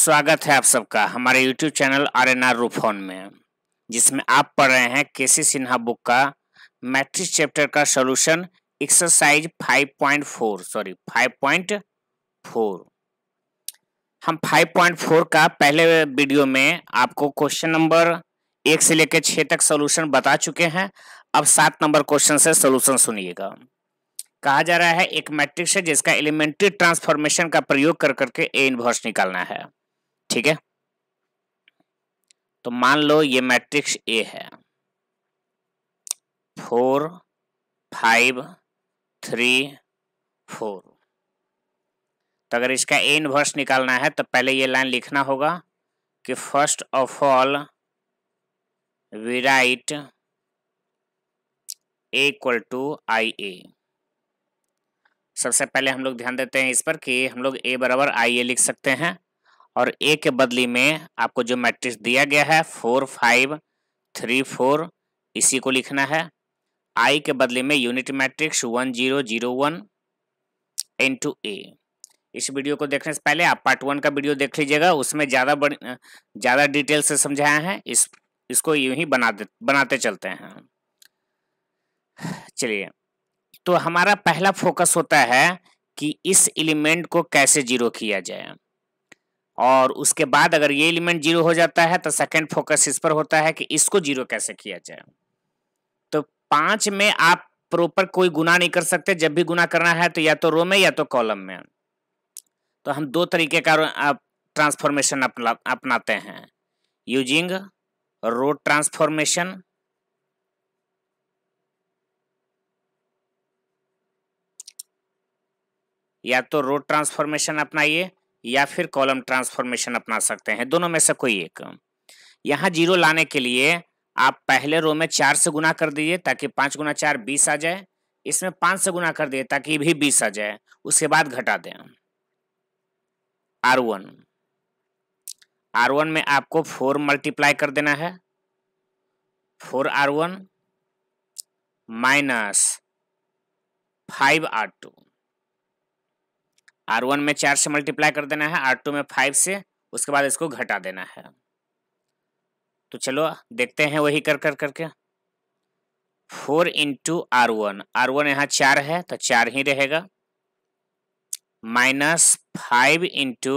स्वागत है आप सबका हमारे YouTube channel R N R रूफोन में जिसमें आप पढ़ रहे हैं के सी सिन्हा बुक का मैट्रिक्स चैप्टर का सॉल्यूशन एक्सरसाइज 5.4 सॉरी 5.4 हम 5.4 का पहले वीडियो में आपको क्वेश्चन नंबर एक से लेकर छः तक सॉल्यूशन बता चुके हैं अब सात नंबर क्वेश्चन से सॉल्यूशन सुनिएगा कहा जा रहा है एक मैट्रिक्स है जिसका एलिमेंट्री ट्रांसफॉर्मेशन का प्रयोग कर करके ए इनवर्स निकालना है ठीक है तो मान लो ये मैट्रिक्स ए है फोर फाइव थ्री फोर तो अगर इसका ए इनवर्स निकालना है तो पहले ये लाइन लिखना होगा कि first of all we write A equal to I A सबसे पहले हम लोग ध्यान देते हैं इस पर कि हम लोग ए बराबर आई ए लिख सकते हैं और ए के बदली में आपको जो मैट्रिक्स दिया गया है फोर फाइव थ्री फोर इसी को लिखना है आई के बदले में unit matrix one zero zero one to A इस वीडियो को देखने से पहले आप पार्ट वन का वीडियो देख लीजिएगा उसमें ज़्यादा बड़ी ज़्यादा डिटेल से समझाया है इस इसको यूं ही बना दे बनाते चलते हैं चलिए तो हमारा पहला फोकस होता है कि इस एलिमेंट को कैसे जीरो किया जाए और उसके बाद अगर ये एलिमेंट जीरो हो जाता है तो सेकंड फोकस इस पर होता है कि इसको जीरो कैसे किया जाए तो पांच में आप प्रॉपर कोई गुना नहीं कर सकते जब भी गुना करना है तो या तो रो में या तो कॉलम में तो हम दो तरीके का ट्रांसफॉर्मेशन अपना अपनाते हैं यूजिंग रो ट्रांसफॉर्मेशन या तो रो ट्रांसफॉर्मेशन अपनाइए या फिर कॉलम ट्रांसफॉर्मेशन अपना सकते हैं दोनों में से कोई एक यहाँ जीरो लाने के लिए आप पहले रो में चार से गुना कर दीजिए ताकि पाँच गुना चार बीस आ जाए इसमें पाँच से गुना कर दिए ताकि भी बीस आ जाए उसके बाद घटा दें आर वन आर वन में आपको फोर मल्टीप्लाई कर देना है four R one minus five R two R one में चार से मल्टीप्लाई कर देना है आर टू में फाइव से उसके बाद इसको घटा देना है तो चलो देखते हैं वही कर कर करके four into R one R one यहाँ चार है तो चार ही रहेगा minus five into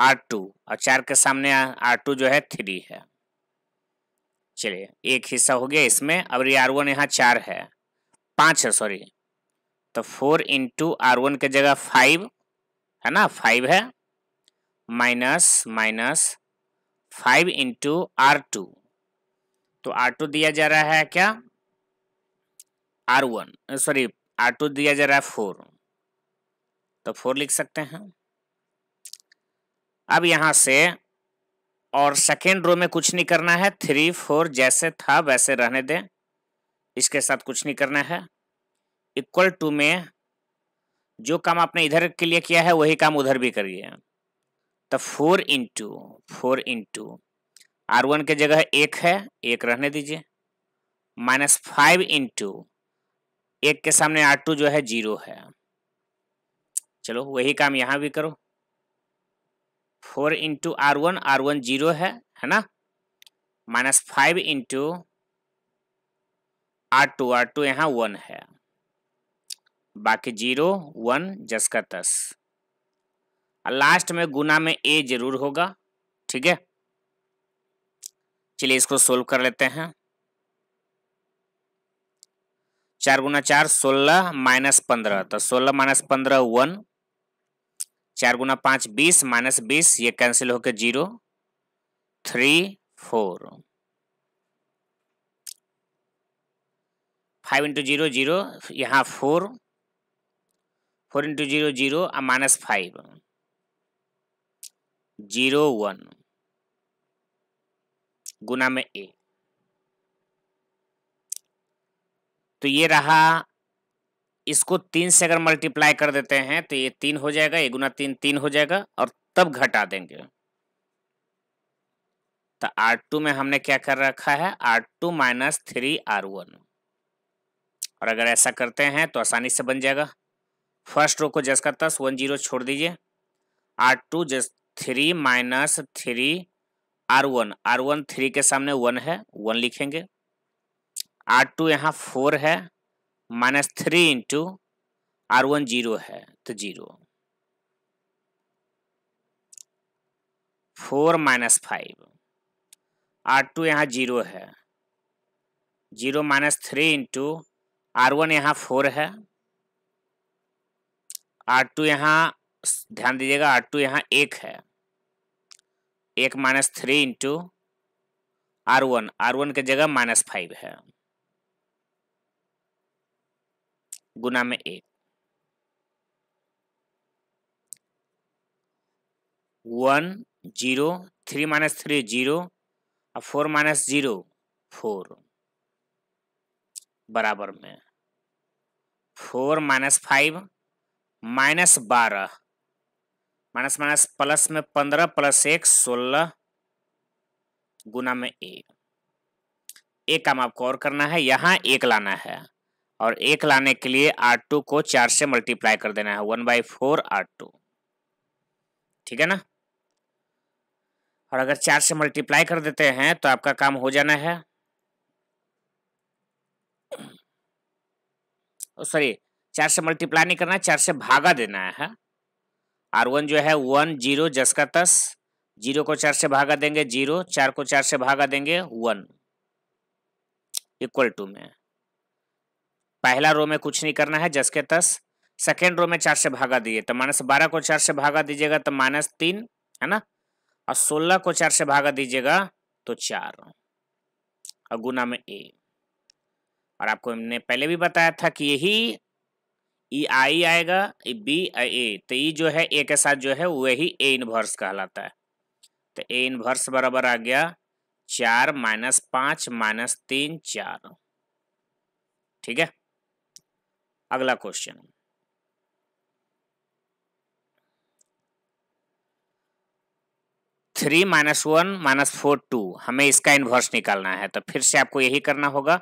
R two और चार के सामने आर टू जो है थ्री है चलिए एक हिस्सा हो गया इसमें अब ये आर वन यहाँ चार है पांच है सॉरी तो फोर इंटू आर वन के जगह फाइव है ना फाइव है minus minus five into R two तो आर टू दिया जा रहा है क्या R one sorry R two दिया जा रहा है फोर तो फोर लिख सकते हैं अब यहां से और सेकेंड रो में कुछ नहीं करना है थ्री फोर जैसे था वैसे रहने दें इसके साथ कुछ नहीं करना है इक्वल टू में जो काम आपने इधर के लिए किया है वही काम उधर भी करिए तो four into four into R one के जगह एक है एक रहने दीजिए माइनस फाइव इंटू एक के सामने आर टू जो है जीरो है चलो वही काम यहाँ भी करो four into R one R one zero है है ना minus five into R two R two यहाँ वन है बाकी जीरो वन जस का तस लास्ट में गुना में ए जरूर होगा ठीक है चलिए इसको सोल्व कर लेते हैं चार गुना चार सोलह माइनस पंद्रह तो सोलह माइनस पंद्रह वन चार गुना पाँच बीस माइनस बीस ये कैंसिल होकर zero three four five into zero zero यहाँ four four into zero zero आ माइनस फाइव जीरो वन गुना में ए तो ये रहा इसको तीन से अगर मल्टीप्लाई कर देते हैं तो ये तीन हो जाएगा ये गुना तीन तीन हो जाएगा और तब घटा देंगे तो आर टू में हमने क्या कर रखा है R two minus three R one और अगर ऐसा करते हैं तो आसानी से बन जाएगा फर्स्ट रो को जस करता है वन जीरो छोड़ दीजिए R two just three minus three R one R one three के सामने वन है वन लिखेंगे आर टू यहाँ फोर है minus three into R one zero है तो zero four minus five R two यहाँ जीरो है zero minus three into R one यहाँ फोर है आर टू यहाँ ध्यान दीजिएगा आर टू यहाँ एक है एक minus three into R one R one की जगह माइनस फाइव है गुना में एक one zero three minus three zero और फोर माइनस जीरो फोर बराबर में फोर माइनस फाइव माइनस बारह माइनस माइनस प्लस में पंद्रह प्लस एक सोलह गुना में ए एक काम आपको और करना है यहाँ एक लाना है और एक लाने के लिए आर टू को चार से मल्टीप्लाई कर देना है one by four R two ठीक है ना और अगर चार से मल्टीप्लाई कर देते हैं तो आपका काम हो जाना है सॉरी चार से मल्टीप्लाई नहीं करना है चार से भागा देना है आर हाँ? वन जो है वन जीरो जस का तस जीरो को चार से भागा देंगे जीरो चार को चार से भागा देंगे वन इक्वल टू में पहला रो में कुछ नहीं करना है जस के तस सेकेंड रो में चार से भागा दिए तो माइनस बारह को चार से भागा दीजिएगा तो माइनस तीन है ना और सोलह को चार से भागा दीजिएगा तो चार और गुना में ए और आपको हमने पहले भी बताया था कि यही ई आई आएगा बी ए तो ई जो है ए के साथ जो है वही ए इनवर्स कहलाता है तो ए इनवर्स बराबर आ गया चार माइनस पाँच माइनस तीन चार ठीक है अगला question three minus one minus four two हमें इसका इन्वर्स निकालना है तो फिर से आपको यही करना होगा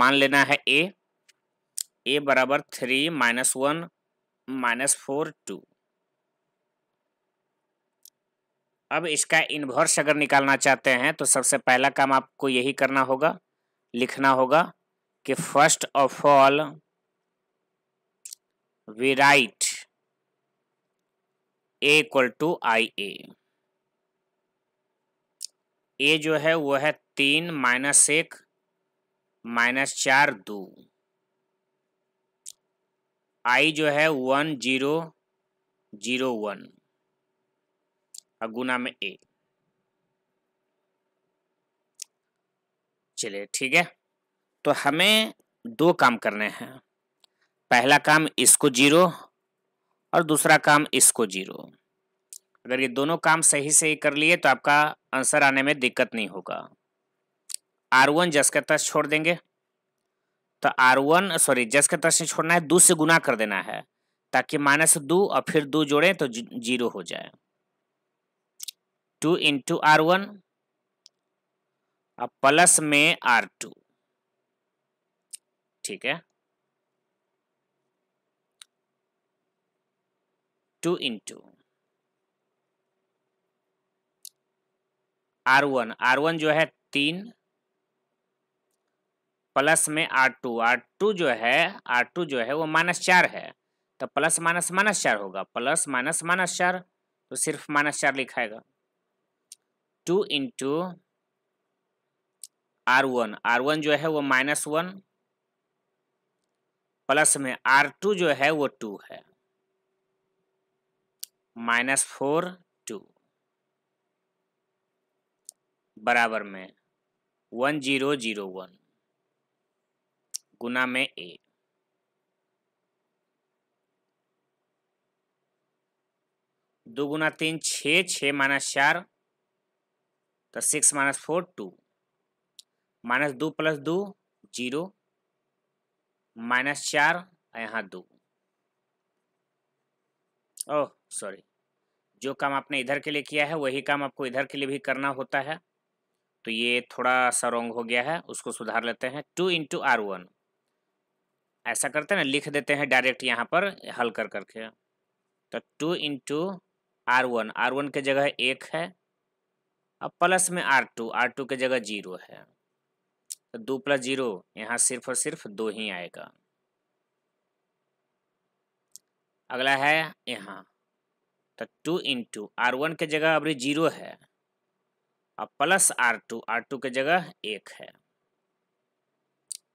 मान लेना है ए ए बराबर three minus one minus four two अब इसका इन्वर्स अगर निकालना चाहते हैं तो सबसे पहला काम आपको यही करना होगा लिखना होगा कि first of all we write A equal to I A A जो है वो है तीन माइनस एक माइनस चार दो आई जो है वन जीरो जीरो वन और गुना में ए चलिए ठीक है तो हमें दो काम करने हैं पहला काम इसको जीरो और दूसरा काम इसको जीरो अगर ये दोनों काम सही से ही कर लिए तो आपका आंसर आने में दिक्कत नहीं होगा आर वन जस का तस छोड़ देंगे तो आर वन सॉरी जस के तरफ छोड़ना है दो से गुना कर देना है ताकि माइनस दो और फिर दो जोड़ें तो जीरो हो जाए टू इंटू आर वन और प्लस में आर टू ठीक है two into R one R one जो है तीन प्लस में आर टू आर टू जो है आर टू जो है वो माइनस चार है तो प्लस माइनस माइनस चार होगा प्लस माइनस माइनस चार तो सिर्फ माइनस चार लिखाएगा two into R one R one जो है वो माइनस वन प्लस में आर टू जो है वो टू है माइनस फोर टू बराबर में वन जीरो जीरो वन गुना में ए दो गुना तीन छ छ माइनस चार तो six minus four two minus दो प्लस दो जीरो माइनस चार यहाँ दो ओह सॉरी जो काम आपने इधर के लिए किया है वही काम आपको इधर के लिए भी करना होता है तो ये थोड़ा सा रोंग हो गया है उसको सुधार लेते हैं टू इंटू आर वन ऐसा करते हैं ना लिख देते हैं डायरेक्ट यहाँ पर हल कर करके तो two into R one R one के जगह एक है अब प्लस में आर टू आर टू के जगह जीरो है तो दो प्लस जीरो यहाँ सिर्फ और सिर्फ दो ही आएगा अगला है यहाँ तो टू इंटू आर वन के जगह अभी जीरो है और plus R two R two के जगह एक है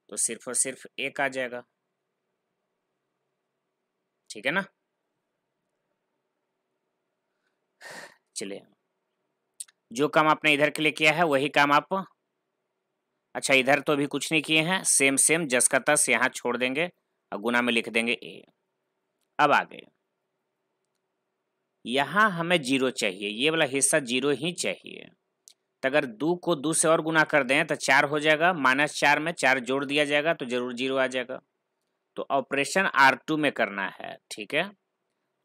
तो सिर्फ और सिर्फ एक आ जाएगा ठीक है ना चलिए जो काम आपने इधर के लिए किया है वही काम आप अच्छा इधर तो अभी कुछ नहीं किए हैं सेम सेम जस का तस यहाँ छोड़ देंगे और गुना में लिख देंगे ए अब आ गए यहाँ हमें जीरो चाहिए ये वाला हिस्सा जीरो ही चाहिए तो अगर दो को दो से और गुना कर दें तो चार हो जाएगा माइनस चार में चार जोड़ दिया जाएगा तो जरूर जीरो आ जाएगा तो ऑपरेशन आर टू में करना है ठीक है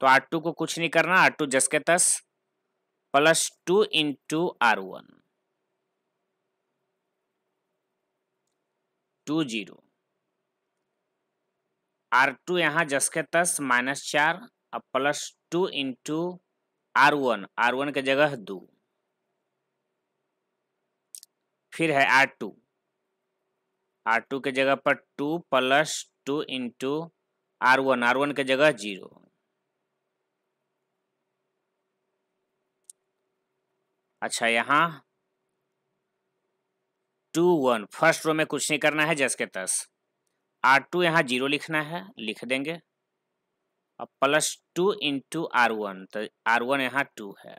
तो आर टू को कुछ नहीं करना आर टू जस के तस plus two into R one two zero R two यहां जस के तस माइनस चार और plus two into R one R one के जगह दो फिर है आर टू आर टू के जगह पर two plus two into R one R one के जगह जीरो अच्छा यहाँ टू वन फर्स्ट रो में कुछ नहीं करना है जस के तस आर टू यहाँ जीरो लिखना है लिख देंगे और plus two into R one तो आर वन यहाँ टू है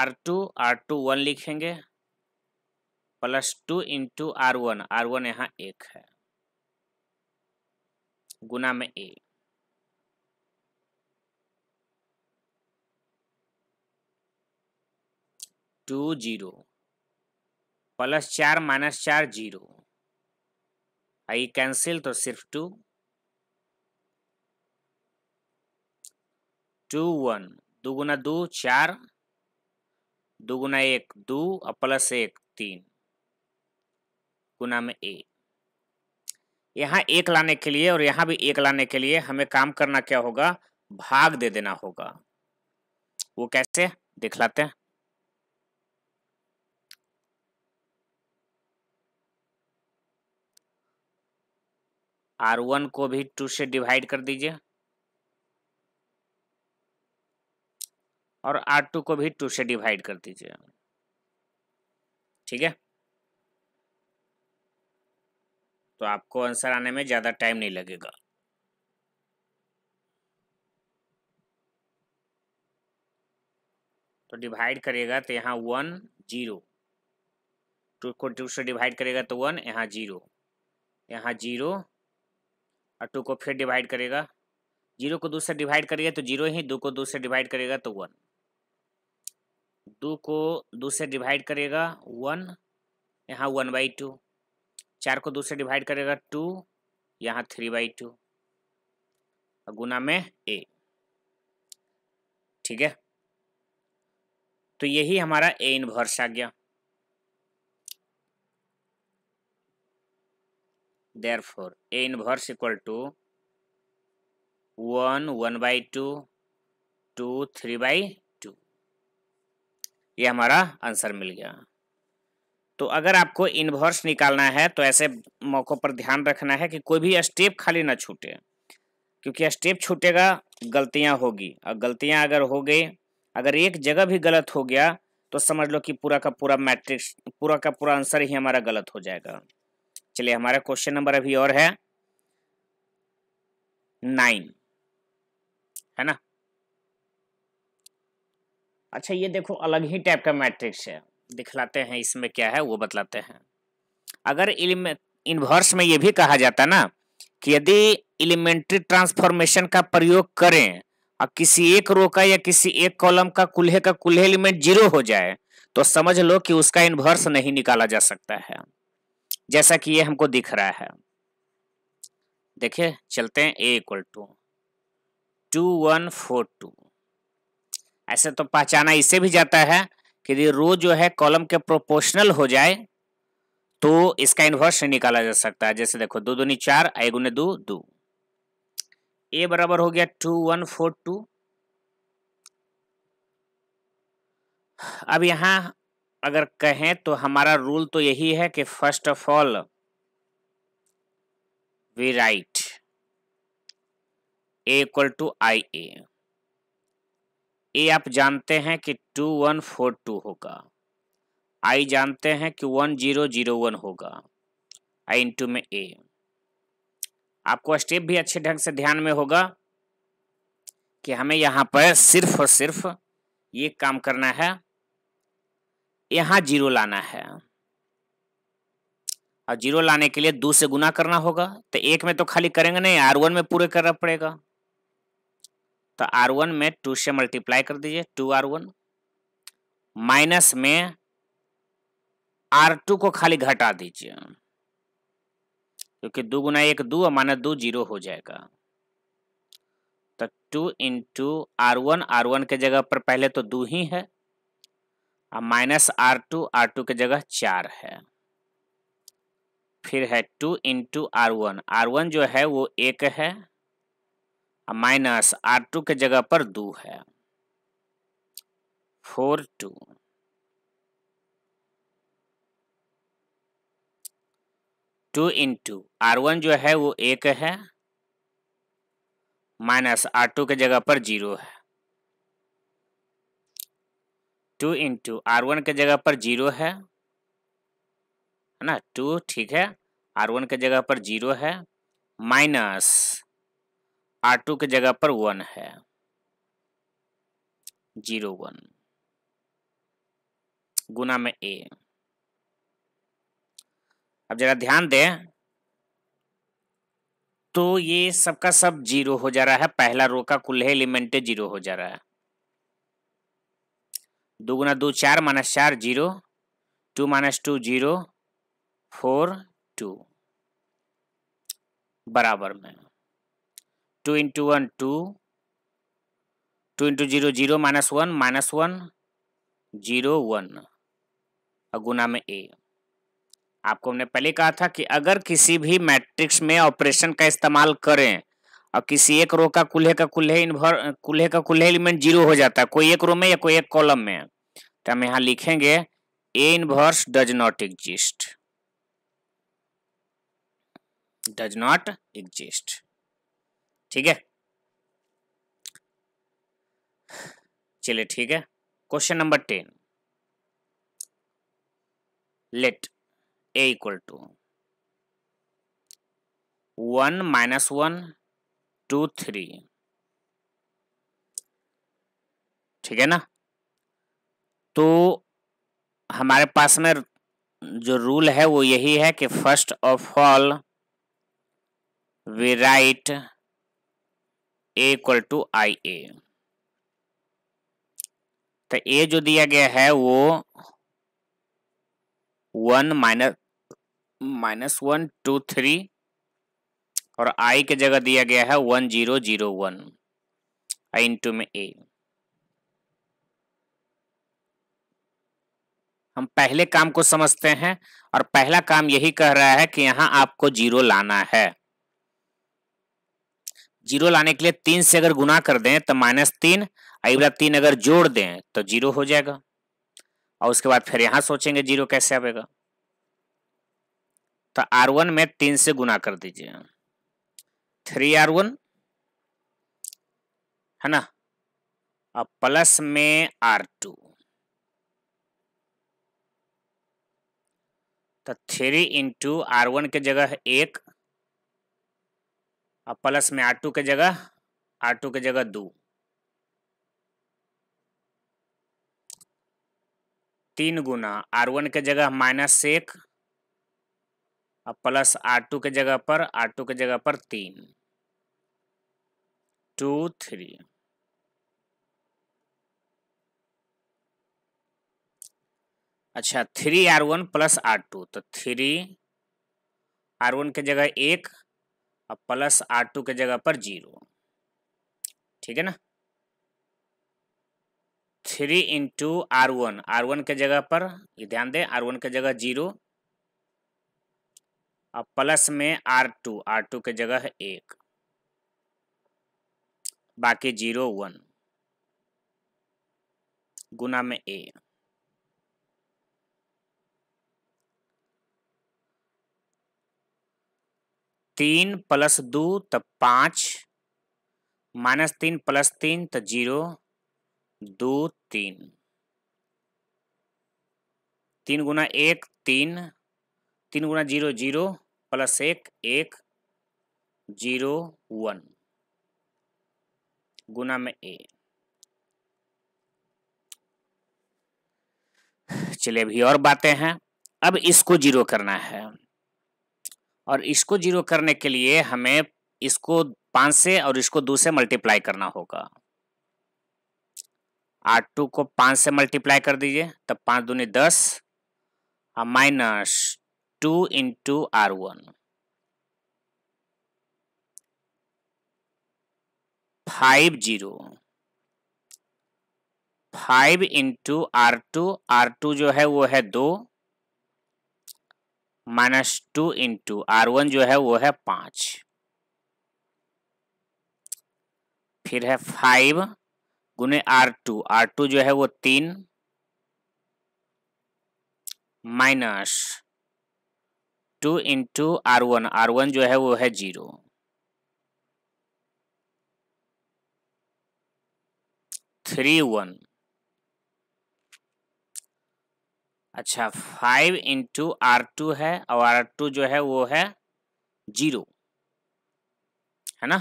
R two R two one लिखेंगे plus two into R one R one यहाँ एक है गुना में ए टू जीरो प्लस चार माइनस चार जीरो आई हाँ, कैंसिल तो सिर्फ टू टू वन दो गुना दो चार दो गुना एक दो और प्लस एक तीन गुना में ए यहाँ एक लाने के लिए और यहाँ भी एक लाने के लिए हमें काम करना क्या होगा भाग दे देना होगा वो कैसे दिखलाते हैं आर वन को भी टू से डिवाइड कर दीजिए और आर टू को भी टू से डिवाइड कर दीजिए ठीक है तो आपको आंसर आने में ज़्यादा टाइम नहीं लगेगा तो डिवाइड करेगा तो यहाँ वन जीरो टू को टू से डिवाइड करेगा तो वन यहाँ जीरो यहाँ जीरो और टू को फिर डिवाइड करेगा जीरो को दो से डिवाइड करेगा तो जीरो ही दो को दो से डिवाइड करेगा तो वन दो को दो से डिवाइड करेगा वन यहाँ वन बाई टू चार को दो से डिवाइड करेगा टू यहाँ थ्री बाई टू गुना में ए ठीक है तो यही हमारा ए इनवर्स आ गया four A inverse equal to one one by two two three by two ये हमारा आंसर मिल गया तो अगर आपको इन्वर्स निकालना है तो ऐसे मौक़ों पर ध्यान रखना है कि कोई भी स्टेप खाली ना छूटे क्योंकि स्टेप छूटेगा गलतियां होगी और गलतियां अगर हो गई अगर एक जगह भी गलत हो गया तो समझ लो कि पूरा का पूरा मैट्रिक्स पूरा का पूरा आंसर ही हमारा गलत हो जाएगा चलिए हमारा क्वेश्चन नंबर अभी और है नाइन है ना अच्छा ये देखो अलग ही टाइप का मैट्रिक्स है दिखलाते हैं इसमें क्या है वो बतलाते हैं अगर इलिम इन्वर्स में ये भी कहा जाता ना कि यदि एलिमेंट्री ट्रांसफॉर्मेशन का प्रयोग करें और किसी एक रो का या किसी एक कॉलम का कुल्हे का कुल्हे एलिमेंट जीरो हो जाए तो समझ लो कि उसका इन्वर्स नहीं निकाला जा सकता है जैसा कि ये हमको दिख रहा है देखिए चलते हैं A equal to two one four two ऐसे तो पहचाना इसे भी जाता है कि यदि रो जो है कॉलम के प्रोपोर्शनल हो जाए तो इसका इन्वर्स नहीं निकाला जा सकता है जैसे देखो दो दूनी चार आई गुने दो दो ए बराबर हो गया टू वन फोर टू अब यहां अगर कहें तो हमारा रूल तो यही है कि first of all we write A equal to I A A आप जानते हैं कि टू वन फोर टू होगा आई जानते हैं कि वन जीरो जीरो वन होगा आई इंटू में ए आपको स्टेप भी अच्छे ढंग से ध्यान में होगा कि हमें यहाँ पर सिर्फ और सिर्फ ये काम करना है यहाँ जीरो लाना है और जीरो लाने के लिए दो से गुना करना होगा तो एक में तो खाली करेंगे नहीं आर वन में पूरे करना पड़ेगा तो आर वन में टू से मल्टीप्लाई कर दीजिए टू आर वन माइनस में आर टू को खाली घटा दीजिए क्योंकि दो गुना एक दो और माइनस दो जीरो हो जाएगा तो two into R one R one के जगह पर पहले तो दो ही है और minus R two R two के जगह चार है फिर है two into R one R one जो है वो एक है माइनस आर टू के जगह पर दो है four two two into R one जो है वो एक है माइनस आर टू के जगह पर जीरो है टू इंटू आर वन के जगह पर जीरो है ना टू ठीक है आर वन के जगह पर जीरो है माइनस आर टू के जगह पर वन है जीरो वन गुना में ए अब जरा ध्यान दें तो ये सबका सब जीरो हो जा रहा है पहला रो का कुल्हे एलिमेंट जीरो हो जा रहा है दो गुना दो चार माइनस चार zero two minus two zero four two बराबर में two into one two two into zero zero minus one minus one zero one और गुना में ए आपको हमने पहले कहा था कि अगर किसी भी मैट्रिक्स में ऑपरेशन का इस्तेमाल करें और किसी एक रो का कुल्हे का कुल्हे इन्वर कुल्हे का कुल्हे एलिमेंट जीरो हो जाता है कोई एक रो में या कोई एक कॉलम में तो हम यहाँ लिखेंगे A inverse does not exist does not exist ठीक है चलिए ठीक है question number ten let A equal to one minus one two three ठीक है ना तो हमारे पास में जो रूल है वो यही है कि first of all we write A equal to I A तो ए जो दिया गया है वो one minus minus one two three और आई के जगह दिया गया है one zero zero one I into में ए हम पहले काम को समझते हैं और पहला काम यही कह रहा है कि यहां आपको जीरो लाना है जीरो लाने के लिए तीन से अगर गुना कर दें तो माइनस तीन आई तीन अगर जोड़ दें तो जीरो हो जाएगा और उसके बाद फिर यहाँ सोचेंगे जीरो कैसे आएगा तो आर वन में तीन से गुना कर दीजिए थ्री आर वन है ना अब प्लस में आर टू तो थ्री इंटू आर वन के जगह एक अब प्लस में आर टू के जगह आर टू के जगह दो तीन गुना आर वन के जगह माइनस एक और प्लस आर टू के जगह पर आर टू के जगह पर तीन टू थ्री अच्छा three R one plus R two तो थ्री आर वन के जगह एक अब प्लस आर टू के जगह पर जीरो ठीक है ना three into R one R one के जगह पर ये ध्यान दें आर वन के जगह जीरो अब प्लस में आर टू आर टू के जगह है एक बाकी जीरो वन गुना में ए तीन प्लस दो तो पाँच माइनस तीन प्लस तीन तो जीरो दो तीन तीन गुना एक तीन तीन गुना जीरो जीरो प्लस एक एक जीरो वन गुना में ए चलिए अभी और बातें हैं अब इसको जीरो करना है और इसको जीरो करने के लिए हमें इसको पाँच से और इसको दो से मल्टीप्लाई करना होगा आर टू को पाँच से मल्टीप्लाई कर दीजिए तब पाँच दूनी दस और minus two into R one five zero five into R two R two जो है वो है दो minus two into R one जो है वो है पांच फिर है फाइव गुने आर टू आर टू जो है वो तीन minus two into R one R one जो है वो है जीरो थ्री वन अच्छा फाइव इंटू आर टू है और आर टू जो है वो है जीरो है ना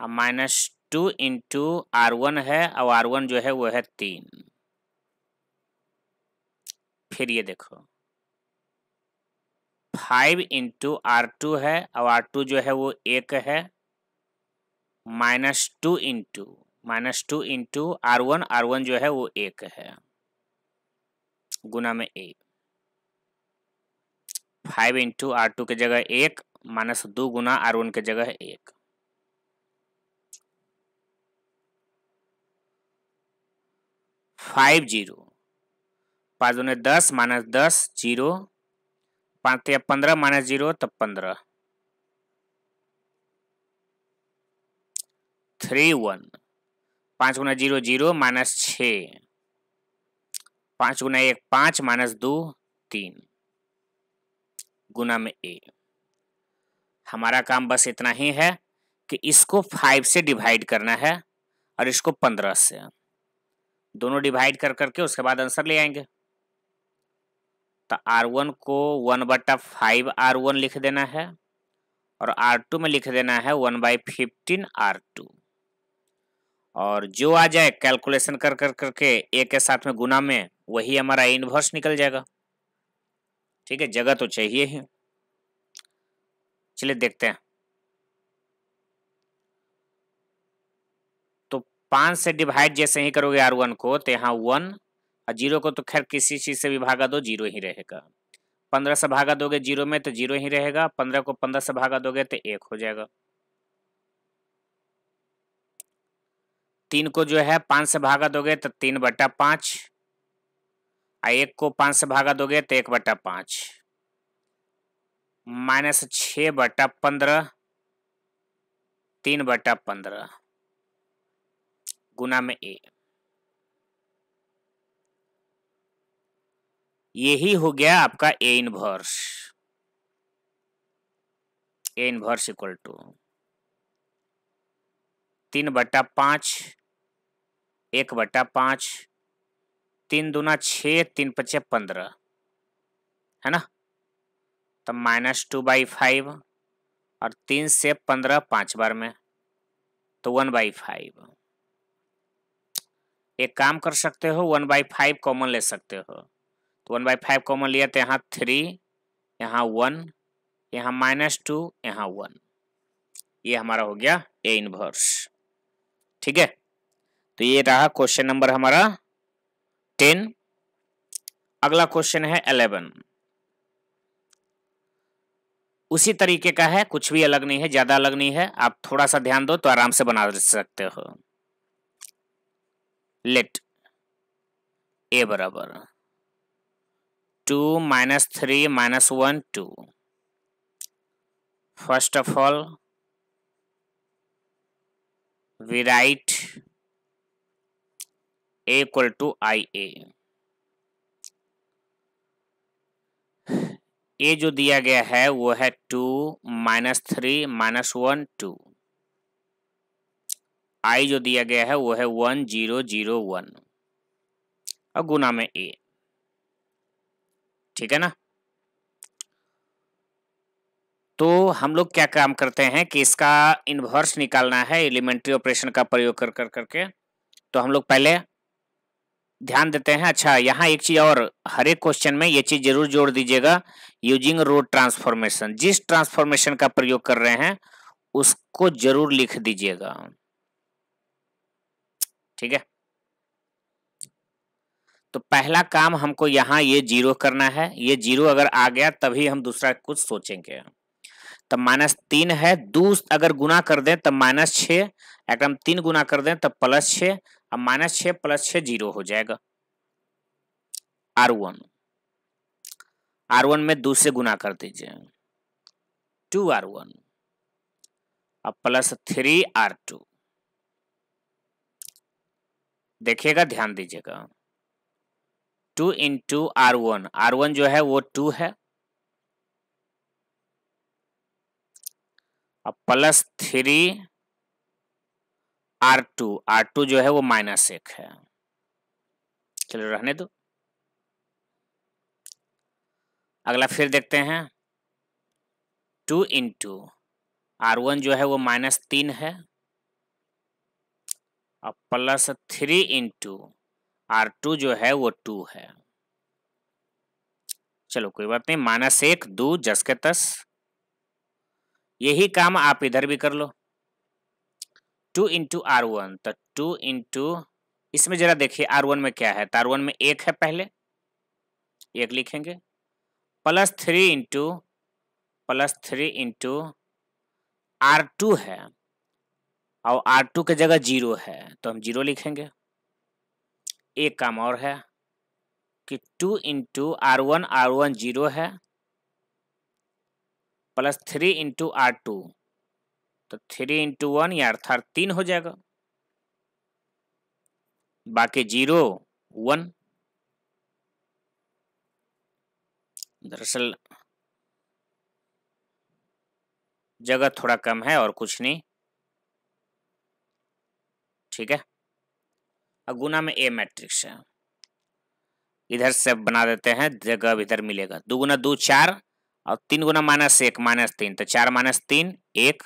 अब minus two into R one है और आर वन जो है वो है तीन फिर ये देखो फाइव इंटू आर टू है और आर टू जो है वो एक है minus two into minus two into R one R one जो है वो एक है गुना में A five into R two के जगह एक माइनस दो गुना आर वन के जगह एक फाइव जीरो पाँच दो दस माइनस दस जीरो पाँच या पंद्रह माइनस जीरो तब पंद्रह थ्री वन पाँच गुना जीरो जीरो माइनस छः पांच गुना एक पांच माइनस दो तीन गुना में ए हमारा काम बस इतना ही है कि इसको फाइव से डिवाइड करना है और इसको पंद्रह से दोनों डिवाइड कर करके उसके बाद आंसर ले आएंगे तो आर वन को वन बटा फाइव आर वन लिख देना है और आर टू में लिख देना है one by fifteen R two और जो आ जाए कैलकुलेशन कर कर करके ए के साथ में गुना में वही हमारा इनवर्स निकल जाएगा ठीक है जगह तो चाहिए ही चलिए देखते हैं तो पांच से डिवाइड जैसे ही करोगे आर वन को तो यहाँ वन और जीरो को तो खैर किसी चीज़ से भी भागा दो जीरो ही रहेगा पंद्रह से भागा दोगे जीरो में तो जीरो ही रहेगा पंद्रह को पंद्रह से भागा दोगे तो एक हो जाएगा तीन को जो है पाँच से भागा दोगे तो तीन बटा पाँच और एक को पाँच से भागा दोगे तो एक बटा पाँच माइनस छ बटा पंद्रह तीन बटा पंद्रह गुना में ए यही हो गया आपका A inverse A inverse equal to तीन बटा पांच एक बटा पाँच तीन दूना छः तीन पचे पंद्रह है ना तो माइनस टू बाई फाइव और तीन से पंद्रह पाँच बार में तो वन बाई फाइव एक काम कर सकते हो वन बाई फाइव कॉमन ले सकते हो तो वन बाई फाइव कॉमन लिया तो यहाँ थ्री यहाँ वन यहाँ माइनस टू यहाँ वन ये हमारा हो गया ए इन्वर्स ठीक है तो ये रहा क्वेश्चन नंबर हमारा टेन अगला क्वेश्चन है अलेवन उसी तरीके का है कुछ भी अलग नहीं है ज्यादा अलग नहीं है आप थोड़ा सा ध्यान दो तो आराम से बना सकते हो लेट ए बराबर two minus three minus one two first of all we write A equal to I A A जो दिया गया है वो है two minus three minus one two I जो दिया गया है वो है वन जीरो जीरो वन और गुना में ए ठीक है ना तो हम लोग क्या काम करते हैं कि इसका इन्वर्स निकालना है एलिमेंट्री ऑपरेशन का प्रयोग कर कर करके तो हम लोग पहले ध्यान देते हैं अच्छा यहाँ एक चीज़ और हर एक क्वेश्चन में ये चीज़ जरूर जोड़ दीजिएगा यूजिंग रोड ट्रांसफॉर्मेशन जिस ट्रांसफॉर्मेशन का प्रयोग कर रहे हैं उसको जरूर लिख दीजिएगा ठीक है तो पहला काम हमको यहाँ ये जीरो करना है ये जीरो अगर आ गया तभी हम दूसरा कुछ सोचेंगे तब माइनस तीन है दो अगर गुना कर दें तब माइनस छः एकदम तीन गुना कर दें तब प्लस छः अब माइनस छ प्लस छ जीरो हो जाएगा आर वन आर वन में दो से गुना कर दीजिए टू आर वन अब प्लस थ्री आर टू देखिएगा ध्यान दीजिएगा two into R one R one जो है वो टू है अब plus three R two R two जो है वो माइनस एक है चलो रहने दो अगला फिर देखते हैं two into R one जो है वो माइनस तीन है और plus three into R two जो है वो टू है चलो कोई बात नहीं माइनस एक दो जस के तस यही काम आप इधर भी कर लो टू इंटू आर वन तो टू इंटू इसमें जरा देखिए आर वन में क्या है तो आर वन में एक है पहले एक लिखेंगे plus three into plus three into R two है और आर टू की जगह जीरो है तो हम जीरो लिखेंगे एक काम और है कि two into R one R one zero है plus three into R two तो थ्री इंटू वन या अर्थात तीन हो जाएगा बाकी जीरो वन दरअसल जगह थोड़ा कम है और कुछ नहीं ठीक है और गुना में ए मैट्रिक्स है इधर से बना देते हैं जगह इधर मिलेगा दो गुना दो चार और तीन गुना माइनस एक माइनस तीन तो चार माइनस तीन एक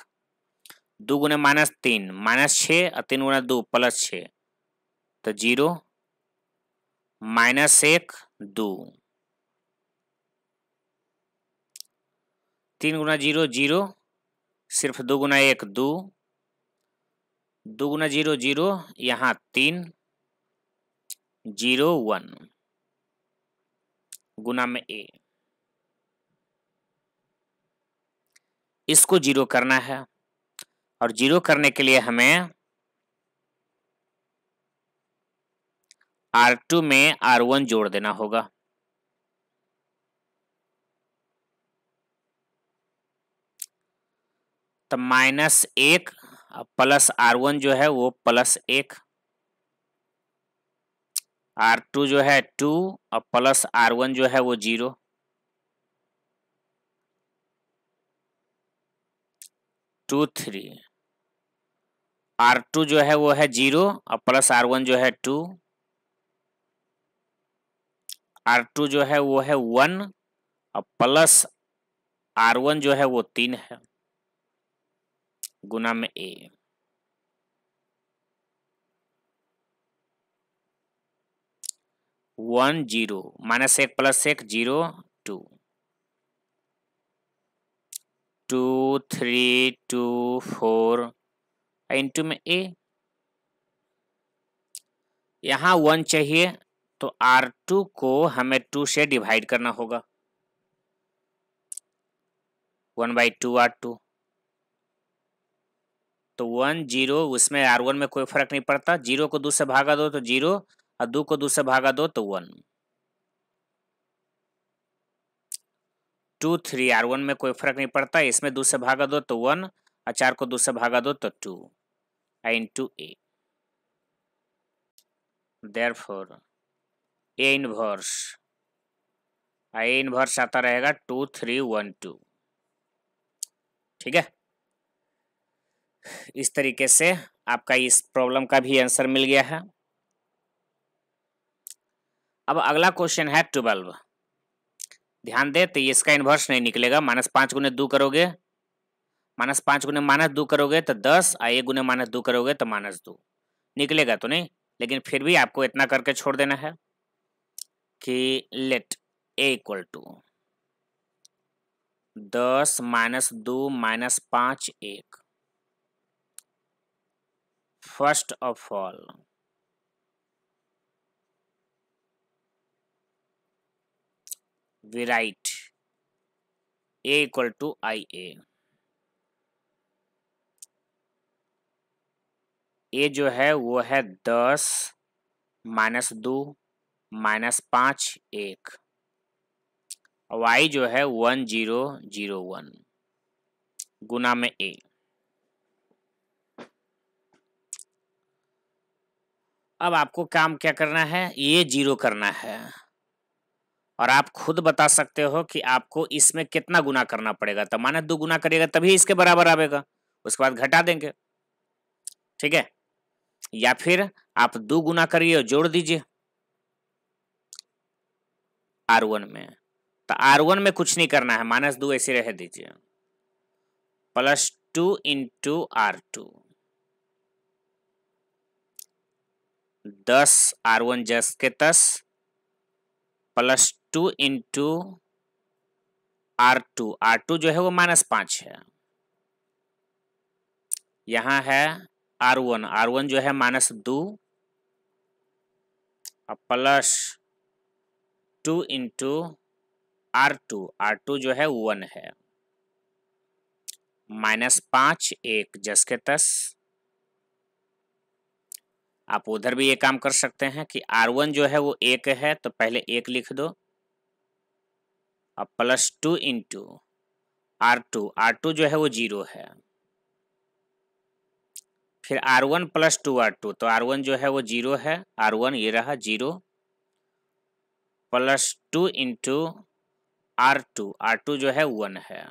दो गुना माइनस तीन माइनस छ और तीन गुना दो प्लस छ तो जीरो माइनस एक दो तीन गुना जीरो जीरो सिर्फ दो गुना एक दो दो गुना जीरो जीरो यहाँ तीन जीरो वन गुना में ए इसको जीरो करना है और जीरो करने के लिए हमें R2 में R1 जोड़ देना होगा तो माइनस एक प्लस आर वन जो है वो प्लस एक आर टू जो है टू और प्लस आर वन जो है वो zero two three R two जो है वो है जीरो और प्लस आर वन जो है टू आर टू जो है वो है वन और प्लस आर वन जो है वो तीन है गुना में ए वन जीरो माइनस एक प्लस एक zero two two three two four into में ए यहाँ वन चाहिए तो आर टू को हमें टू से डिवाइड करना होगा one by two R two तो वन जीरो उसमें आर वन में कोई फर्क नहीं पड़ता जीरो को दो से भागा दो तो जीरो और दो को दो से भागा दो तो one two three R one में कोई फर्क नहीं पड़ता इसमें दो से भागा दो तो वन और चार को दो से भागा दो तो two A into a therefore a inverse A inverse आता रहेगा टू थ्री वन टू ठीक है इस तरीके से आपका इस प्रॉब्लम का भी आंसर मिल गया है अब अगला क्वेश्चन है ट्वेल्व ध्यान दे तो इसका इन्वर्स नहीं निकलेगा माइनस पांच गुने दो करोगे माइनस पाँच गुने माइनस दो करोगे तो दस और एक गुने माइनस दो करोगे तो माइनस दो निकलेगा तो नहीं लेकिन फिर भी आपको इतना करके छोड़ देना है कि लेट ए इक्वल टू दस माइनस दो माइनस पाँच एक first of all we write A equal to I A A जो है वो है दस माइनस दो माइनस पाँच एक वाई जो है वन जीरो जीरो वन गुना में ए अब आपको काम क्या करना है ये जीरो करना है और आप खुद बता सकते हो कि आपको इसमें कितना गुना करना पड़ेगा तो माइनस दो गुना करेगा तभी इसके बराबर आएगा उसके बाद घटा देंगे ठीक है या फिर आप दो गुना करिए और जोड़ दीजिए आर वन में तो आर वन में कुछ नहीं करना है माइनस दो ऐसे रह दीजिए plus two into R two दस आर वन जस के दस plus two into R two R two जो है वो माइनस पांच है यहां है आर वन आर वन जो है माइनस दो plus two into R two R two जो है वन है माइनस पांच एक जस के तस आप उधर भी ये काम कर सकते हैं कि आर वन जो है वो एक है तो पहले एक लिख दो अब plus two into R two R two जो है वो जीरो है फिर R one plus two R two तो आर वन जो है वो जीरो है आर वन ये रहा zero plus two into R two R two जो है वन है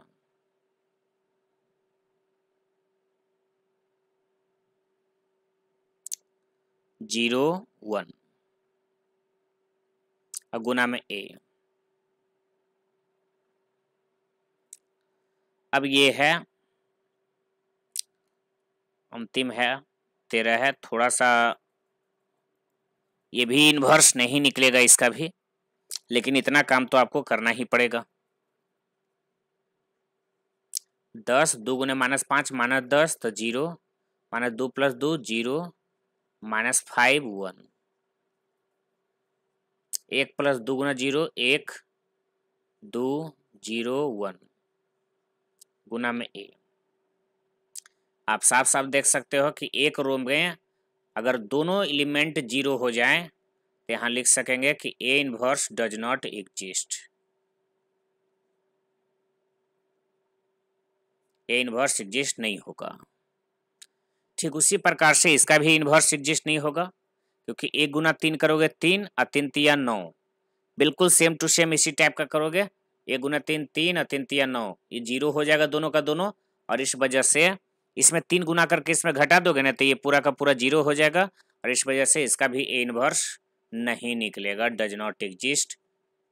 जीरो वन और गुना में ए अब ये है अंतिम है तेरह है थोड़ा सा ये भी इन्वर्स नहीं निकलेगा इसका भी लेकिन इतना काम तो आपको करना ही पड़ेगा दस दो गुने माइनस पाँच माइनस दस तो जीरो माइनस दो प्लस दो जीरो माइनस फाइव वन एक प्लस दो गुना जीरो एक दो जीरो वन गुना में ए आप साफ साफ देख सकते हो कि एक रो में अगर दोनों एलिमेंट जीरो हो जाएं तो यहाँ लिख सकेंगे कि A inverse does not exist A inverse exist नहीं होगा ठीक उसी प्रकार से इसका भी इन्वर्स एग्जिस्ट नहीं होगा क्योंकि एक गुना तीन करोगे तीन और तीन तिया नौ बिल्कुल सेम टू सेम इसी टाइप का करोगे एक गुना तीन तीन और तीन तिया नौ ये जीरो हो जाएगा दोनों का दोनों और इस वजह से इसमें तीन गुना करके इसमें घटा दोगे ना तो ये पूरा का पूरा जीरो हो जाएगा और इस वजह से इसका भी ए नहीं निकलेगा डज नॉट एग्जिस्ट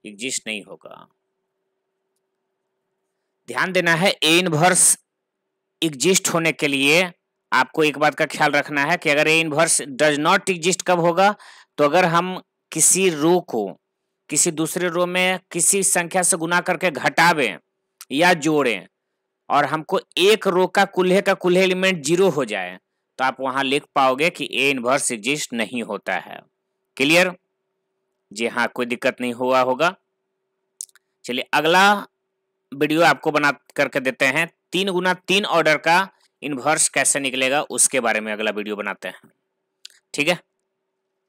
एग्जिस्ट नहीं होगा ध्यान देना है ए इनवर्स एग्जिस्ट होने के लिए आपको एक बात का ख्याल रखना है कि अगर A inverse does not exist कब होगा तो अगर हम किसी रो को किसी दूसरे रो में किसी संख्या से गुना करके घटावें या जोड़ें और हमको एक रो का कुल्हे का कुल्हे एलिमेंट जीरो हो जाए तो आप वहां लिख पाओगे कि ए इन्वर्स एग्जिस्ट नहीं होता है क्लियर जी हाँ कोई दिक्कत नहीं हुआ होगा चलिए अगला वीडियो आपको बना करके देते हैं तीन गुना तीन ऑर्डर का इनवर्स कैसे निकलेगा उसके बारे में अगला वीडियो बनाते हैं ठीक है